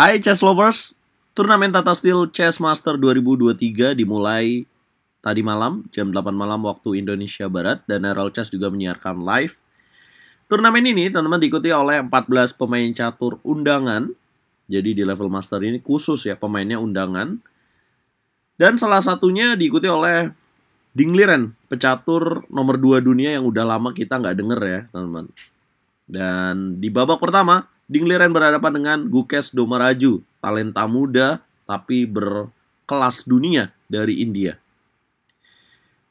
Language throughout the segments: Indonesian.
Hai chess lovers, turnamen Tata Steel Chess Master 2023 dimulai tadi malam jam 8 malam waktu Indonesia Barat dan Ral Chess juga menyiarkan live. Turnamen ini teman-teman diikuti oleh 14 pemain catur undangan. Jadi di level master ini khusus ya pemainnya undangan. Dan salah satunya diikuti oleh Ding Liren, pecatur nomor 2 dunia yang udah lama kita nggak denger ya, teman-teman. Dan di babak pertama, Dingliran berhadapan dengan Gukes Domaraju, talenta muda tapi berkelas dunia dari India.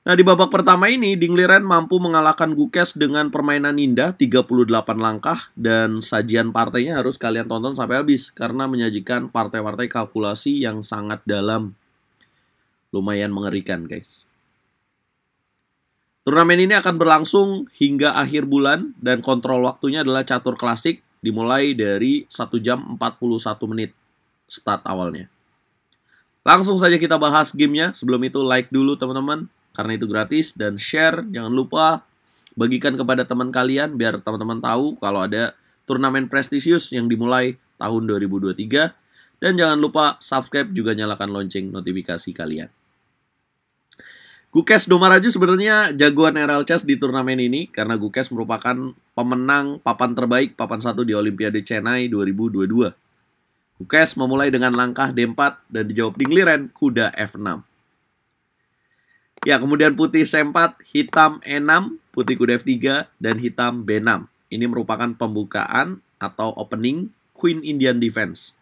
Nah, di babak pertama ini, Dingliran mampu mengalahkan Gukes dengan permainan indah 38 langkah dan sajian partainya harus kalian tonton sampai habis karena menyajikan partai-partai kalkulasi yang sangat dalam. Lumayan mengerikan, guys. Turnamen ini akan berlangsung hingga akhir bulan dan kontrol waktunya adalah catur klasik dimulai dari 1 jam 41 menit start awalnya. Langsung saja kita bahas gamenya. Sebelum itu like dulu teman-teman, karena itu gratis. Dan share, jangan lupa bagikan kepada teman kalian biar teman-teman tahu kalau ada turnamen prestisius yang dimulai tahun 2023. Dan jangan lupa subscribe juga nyalakan lonceng notifikasi kalian. Gukes Domaraju sebenarnya jagoan RL Chess di turnamen ini karena Gukes merupakan pemenang papan terbaik papan satu di Olimpiade Chennai 2022. Kukes memulai dengan langkah D4 dan dijawab Dingliren kuda F6. Ya, kemudian putih C4, hitam E6, putih kuda F3, dan hitam B6. Ini merupakan pembukaan atau opening Queen Indian Defense.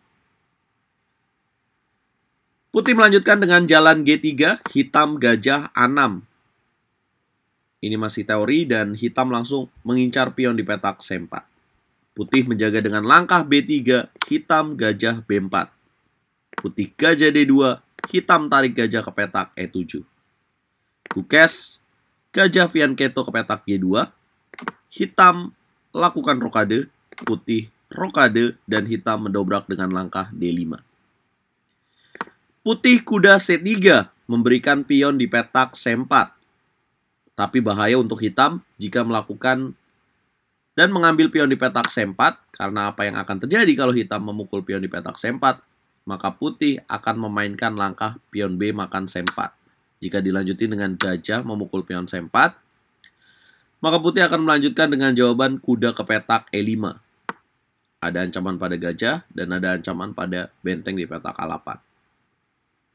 Putih melanjutkan dengan jalan G3, hitam gajah A6, ini masih teori dan hitam langsung mengincar pion di petak C4. Putih menjaga dengan langkah B3, hitam gajah B4. Putih gajah D2, hitam tarik gajah ke petak E7. Kukes, gajah Fianchetto ke petak G2. Hitam lakukan rokade, putih rokade, dan hitam mendobrak dengan langkah D5. Putih kuda C3 memberikan pion di petak C4. Tapi bahaya untuk hitam jika melakukan dan mengambil pion di petak sempat karena apa yang akan terjadi kalau hitam memukul pion di petak sempat maka putih akan memainkan langkah pion B makan sempat Jika dilanjuti dengan gajah memukul pion sempat maka putih akan melanjutkan dengan jawaban kuda ke petak E5. Ada ancaman pada gajah dan ada ancaman pada benteng di petak A8.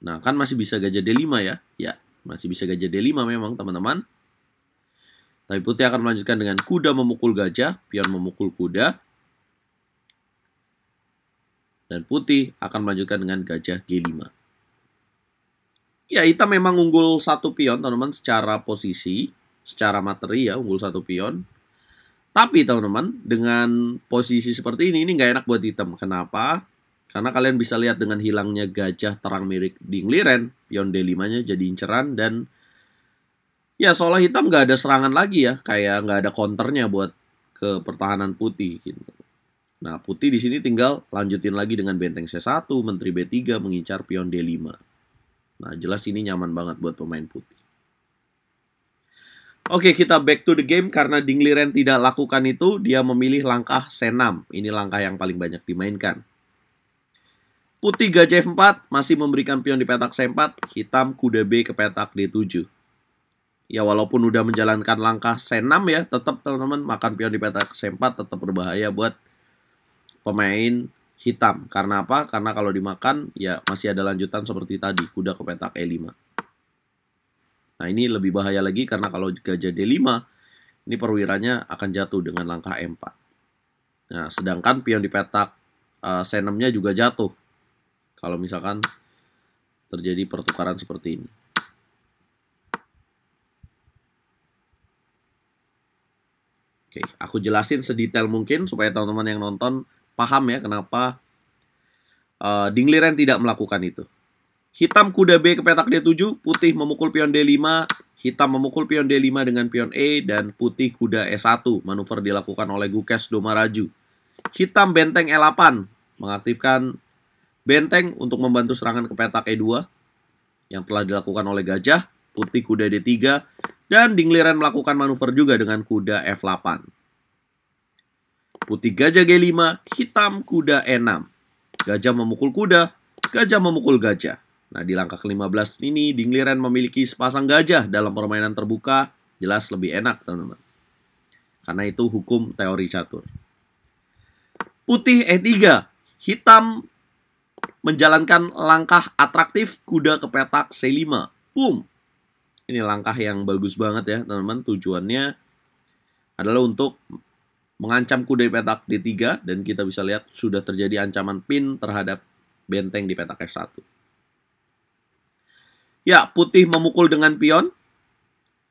Nah, kan masih bisa gajah D5 ya? Ya, masih bisa gajah D5 memang, teman-teman. Tapi putih akan melanjutkan dengan kuda memukul gajah, pion memukul kuda. Dan putih akan melanjutkan dengan gajah G5. Ya, hitam memang unggul satu pion, teman-teman, secara posisi, secara materi ya, unggul satu pion. Tapi, teman-teman, dengan posisi seperti ini, ini nggak enak buat hitam. Kenapa? Karena kalian bisa lihat dengan hilangnya gajah terang mirip di Dingliren, pion D5-nya jadi inceran, dan ya seolah hitam nggak ada serangan lagi ya kayak nggak ada counternya buat ke pertahanan putih gitu nah putih di sini tinggal lanjutin lagi dengan benteng C1 menteri B3 mengincar pion D5 nah jelas ini nyaman banget buat pemain putih Oke, kita back to the game karena Dingliren tidak lakukan itu, dia memilih langkah C6. Ini langkah yang paling banyak dimainkan. Putih gajah F4 masih memberikan pion di petak C4, hitam kuda B ke petak D7 ya walaupun udah menjalankan langkah C6 ya, tetap teman-teman makan pion di petak C4 tetap berbahaya buat pemain hitam. Karena apa? Karena kalau dimakan ya masih ada lanjutan seperti tadi, kuda ke petak E5. Nah, ini lebih bahaya lagi karena kalau gajah D5 ini perwiranya akan jatuh dengan langkah E4. Nah, sedangkan pion di petak uh, eh, C6-nya juga jatuh. Kalau misalkan terjadi pertukaran seperti ini. Oke, aku jelasin sedetail mungkin supaya teman-teman yang nonton paham ya kenapa uh, eh, Ren tidak melakukan itu. Hitam kuda B ke petak D7, putih memukul pion D5, hitam memukul pion D5 dengan pion E, dan putih kuda E1. Manuver dilakukan oleh Gukes Domaraju. Hitam benteng E8, mengaktifkan benteng untuk membantu serangan ke petak E2 yang telah dilakukan oleh gajah putih kuda D3, dan Dingliran melakukan manuver juga dengan kuda F8. Putih gajah G5, hitam kuda E6. Gajah memukul kuda, gajah memukul gajah. Nah, di langkah ke-15 ini, Dingliran memiliki sepasang gajah dalam permainan terbuka, jelas lebih enak, teman-teman. Karena itu hukum teori catur. Putih E3, hitam menjalankan langkah atraktif kuda ke petak C5. Boom! ini langkah yang bagus banget ya teman-teman. Tujuannya adalah untuk mengancam kuda di petak D3 dan kita bisa lihat sudah terjadi ancaman pin terhadap benteng di petak F1. Ya, putih memukul dengan pion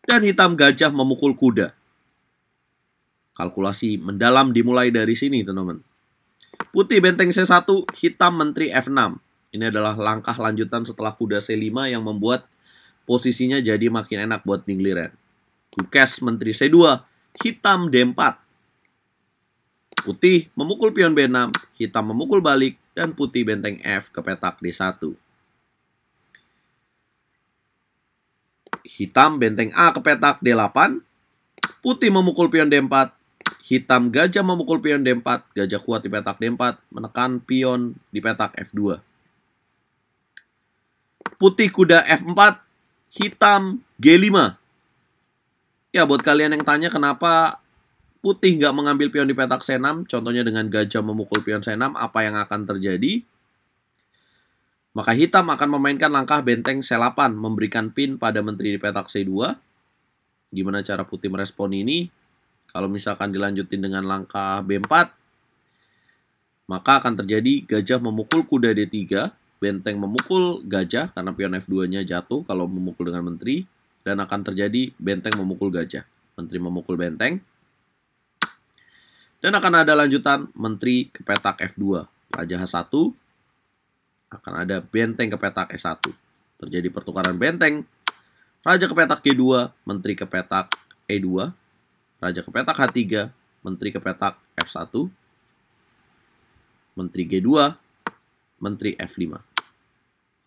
dan hitam gajah memukul kuda. Kalkulasi mendalam dimulai dari sini, teman-teman. Putih benteng C1, hitam menteri F6. Ini adalah langkah lanjutan setelah kuda C5 yang membuat posisinya jadi makin enak buat Mingliren. Kukes menteri C2, hitam D4. Putih memukul pion B6, hitam memukul balik, dan putih benteng F ke petak D1. Hitam benteng A ke petak D8, putih memukul pion D4, hitam gajah memukul pion D4, gajah kuat di petak D4, menekan pion di petak F2. Putih kuda F4, hitam G5. Ya, buat kalian yang tanya kenapa putih nggak mengambil pion di petak C6, contohnya dengan gajah memukul pion C6, apa yang akan terjadi? Maka hitam akan memainkan langkah benteng C8, memberikan pin pada menteri di petak C2. Gimana cara putih merespon ini? Kalau misalkan dilanjutin dengan langkah B4, maka akan terjadi gajah memukul kuda D3, Benteng memukul gajah karena pion F2-nya jatuh kalau memukul dengan menteri dan akan terjadi benteng memukul gajah. Menteri memukul benteng. Dan akan ada lanjutan menteri ke petak F2. Raja H1 akan ada benteng ke petak E1. Terjadi pertukaran benteng. Raja ke petak G2, menteri ke petak E2. Raja ke petak H3, menteri ke petak F1. Menteri G2, menteri F5.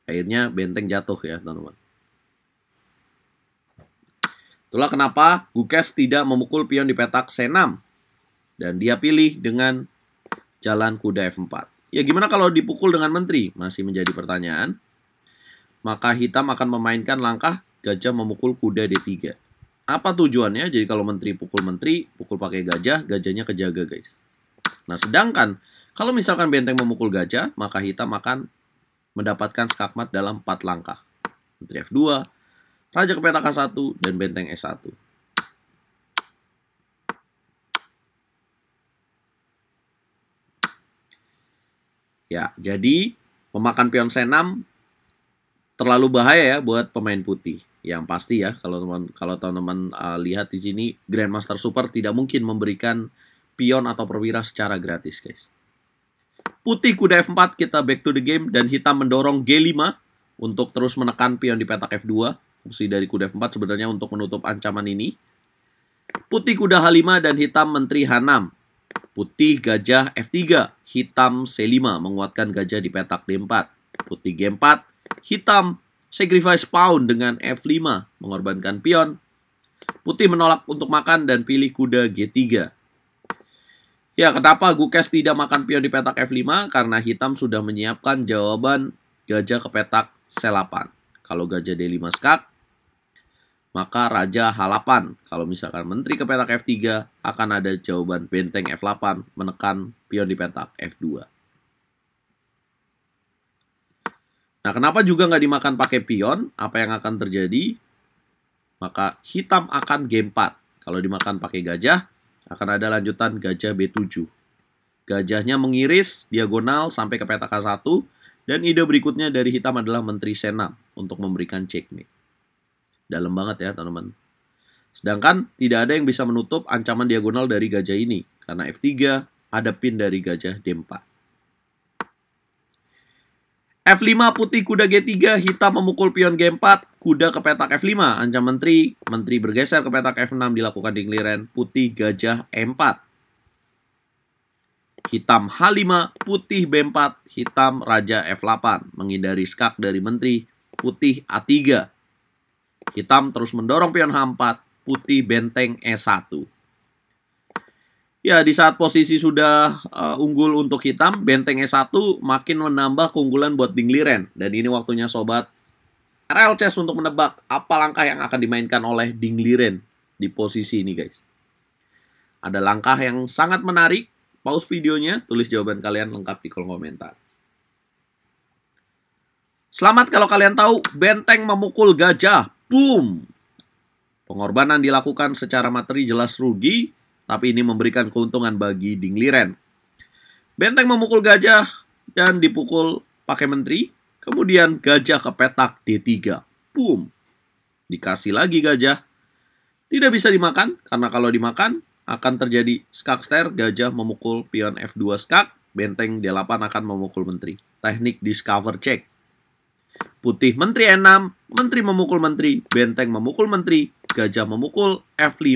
Akhirnya benteng jatuh ya teman-teman. Itulah kenapa Gukes tidak memukul pion di petak C6. Dan dia pilih dengan jalan kuda F4. Ya gimana kalau dipukul dengan menteri? Masih menjadi pertanyaan. Maka hitam akan memainkan langkah gajah memukul kuda D3. Apa tujuannya? Jadi kalau menteri pukul menteri, pukul pakai gajah, gajahnya kejaga guys. Nah sedangkan kalau misalkan benteng memukul gajah, maka hitam akan mendapatkan skakmat dalam 4 langkah. Menteri F2, Raja Kepeta K1, dan Benteng e 1 Ya, jadi memakan pion C6 terlalu bahaya ya buat pemain putih. Yang pasti ya kalau teman kalau teman-teman uh, lihat di sini Grandmaster Super tidak mungkin memberikan pion atau perwira secara gratis, guys. Putih kuda F4 kita back to the game dan hitam mendorong G5 untuk terus menekan pion di petak F2. Fungsi dari kuda F4 sebenarnya untuk menutup ancaman ini. Putih kuda H5 dan hitam menteri H6. Putih gajah F3, hitam C5 menguatkan gajah di petak D4. Putih G4, hitam sacrifice pawn dengan F5 mengorbankan pion. Putih menolak untuk makan dan pilih kuda G3 Ya, kenapa Gukes tidak makan pion di petak F5? Karena hitam sudah menyiapkan jawaban gajah ke petak C8. Kalau gajah D5 skak, maka raja H8. Kalau misalkan menteri ke petak F3, akan ada jawaban benteng F8 menekan pion di petak F2. Nah, kenapa juga nggak dimakan pakai pion? Apa yang akan terjadi? Maka hitam akan game 4. Kalau dimakan pakai gajah, akan ada lanjutan gajah B7. Gajahnya mengiris diagonal sampai ke petaka 1 dan ide berikutnya dari hitam adalah Menteri senam untuk memberikan checkmate. Dalam banget ya teman-teman. Sedangkan tidak ada yang bisa menutup ancaman diagonal dari gajah ini karena F3 ada pin dari gajah D4. F5 putih kuda G3 hitam memukul pion G4 kuda ke petak F5 ancam menteri menteri bergeser ke petak F6 dilakukan di ngeliren putih gajah E4 hitam H5 putih B4 hitam raja F8 menghindari skak dari menteri putih A3 hitam terus mendorong pion H4 putih benteng E1 Ya, di saat posisi sudah uh, unggul untuk hitam, benteng E1 makin menambah keunggulan buat Ding Liren. Dan ini waktunya sobat Chess untuk menebak apa langkah yang akan dimainkan oleh Ding Liren di posisi ini guys. Ada langkah yang sangat menarik. Pause videonya, tulis jawaban kalian lengkap di kolom komentar. Selamat kalau kalian tahu benteng memukul gajah. Boom! Pengorbanan dilakukan secara materi jelas rugi, tapi ini memberikan keuntungan bagi Ding Liren. Benteng memukul gajah dan dipukul pakai menteri, kemudian gajah ke petak D3. Boom. Dikasih lagi gajah. Tidak bisa dimakan, karena kalau dimakan akan terjadi skakster. gajah memukul pion F2 skak, benteng D8 akan memukul menteri. Teknik discover check. Putih menteri E6, menteri memukul menteri, benteng memukul menteri, gajah memukul F5,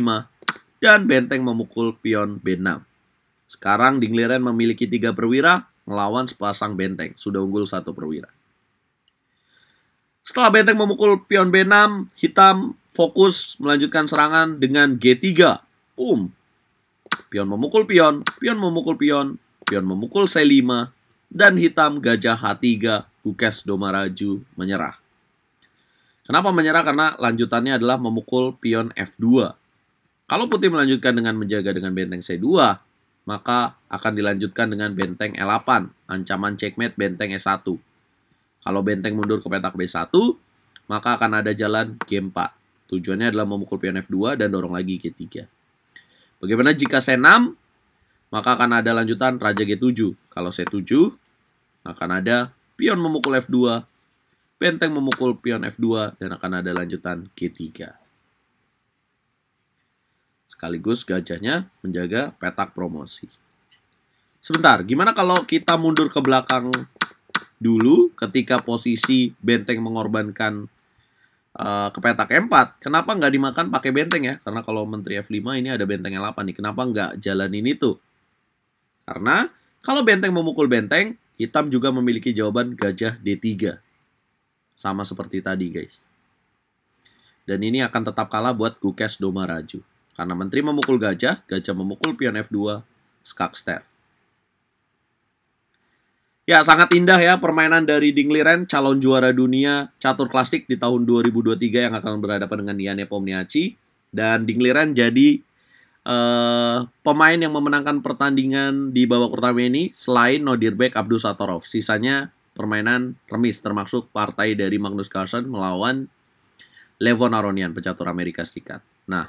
dan Benteng memukul pion B6. Sekarang Dingliren memiliki tiga perwira melawan sepasang Benteng, sudah unggul satu perwira. Setelah Benteng memukul pion B6, Hitam fokus melanjutkan serangan dengan G3. Boom. Pion memukul pion, pion memukul pion, pion memukul C5, dan Hitam Gajah H3, Bukes Domaraju menyerah. Kenapa menyerah? Karena lanjutannya adalah memukul pion F2. Kalau Putih melanjutkan dengan menjaga dengan benteng C2, maka akan dilanjutkan dengan benteng e 8 ancaman checkmate benteng E1. Kalau benteng mundur ke petak B1, maka akan ada jalan G4. Tujuannya adalah memukul pion F2 dan dorong lagi G3. Bagaimana jika C6? Maka akan ada lanjutan Raja G7. Kalau C7, akan ada pion memukul F2, benteng memukul pion F2, dan akan ada lanjutan G3. Sekaligus gajahnya menjaga petak promosi. Sebentar, gimana kalau kita mundur ke belakang dulu ketika posisi benteng mengorbankan uh, ke petak m 4 Kenapa nggak dimakan pakai benteng ya? Karena kalau menteri F5 ini ada benteng l 8 nih. Kenapa nggak jalanin itu? Karena kalau benteng memukul benteng, hitam juga memiliki jawaban gajah D3. Sama seperti tadi guys dan ini akan tetap kalah buat Gukes raju. Karena menteri memukul gajah, gajah memukul pion F2, skakster. Ya, sangat indah ya permainan dari Ding Liren, calon juara dunia catur klasik di tahun 2023 yang akan berhadapan dengan Yane Pomniachi. Dan Ding Liren jadi uh, pemain yang memenangkan pertandingan di babak pertama ini selain Nodirbek Abdul Satorov. Sisanya permainan remis termasuk partai dari Magnus Carlsen melawan Levon Aronian, pecatur Amerika Serikat. Nah,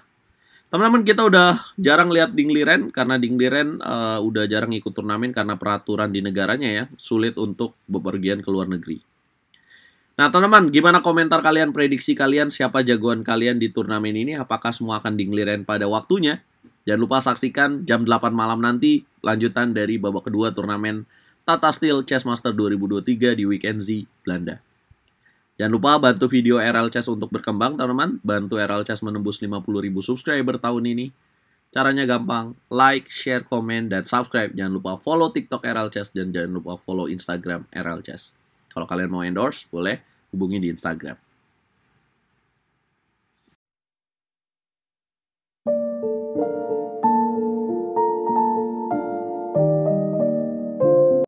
Teman-teman kita udah jarang lihat Ding Liren karena Liren uh, eh, udah jarang ikut turnamen karena peraturan di negaranya ya sulit untuk bepergian ke luar negeri. Nah teman-teman, gimana komentar kalian, prediksi kalian, siapa jagoan kalian di turnamen ini? Apakah semua akan Ding Liren pada waktunya? Jangan lupa saksikan jam 8 malam nanti lanjutan dari babak kedua turnamen Tata Steel Chess Master 2023 di Weekend Z, Belanda. Jangan lupa bantu video RL Chess untuk berkembang, teman-teman. Bantu RL Chess menembus 50.000 subscriber tahun ini. Caranya gampang, like, share, komen, dan subscribe. Jangan lupa follow TikTok RL Chess dan jangan lupa follow Instagram RL Chess. Kalau kalian mau endorse, boleh hubungi di Instagram.